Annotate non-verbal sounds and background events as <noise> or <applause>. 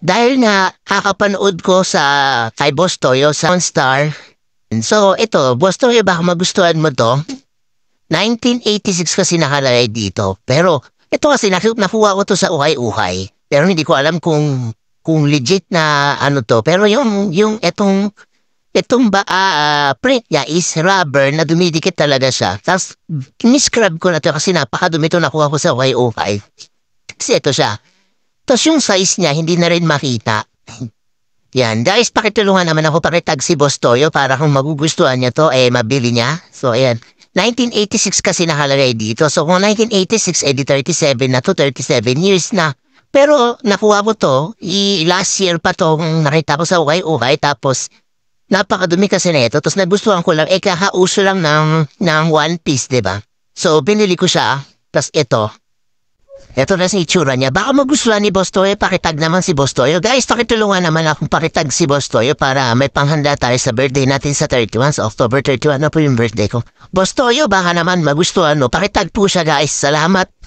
Dahil nga kakapanood ko sa kay Boss Toyo sa Star. So ito, Boss Toyo baka magustuhan mo to. 1986 kasi nakalagay dito. Pero ito kasi nakuha ko to sa uhay-uhay. Pero hindi ko alam kung kung legit na ano to. Pero yung yung etong itong ba, uh, print niya is rubber na dumidikit talaga siya. Tapos, miscrub ko na to kasi napakadumi ito nakuha ko sa uhay-uhay. Kasi ito siya, tapos yung size niya, hindi na rin makita. <laughs> Yan, guys, pakitulungan naman ako pakitag si Boss Toyo para kung magugustuhan niya to, eh, mabili niya. So, ayan. 1986 kasi nakalagay dito. So, kung 1986, edi 37 na to, 37 years na. Pero, nakuha ko to, i last year pa tong nakita ko sa ukay-ukay, tapos, napakadumi kasi na ito. Tapos, nagustuhan ko lang, eh, kakauso lang ng, ng One Piece, ba diba? So, binili ko siya, tapos ito, ito na sa itsura niya. Baka magustuhan ni Bostoyo, pakitag naman si Bostoyo. Guys, pakitulungan naman akong pakitag si Bostoyo para may panghanda tayo sa birthday natin sa 31, sa October 31 Ano po yung birthday ko. Bostoyo, baka naman magustuhan mo. Pakitag po siya guys. Salamat.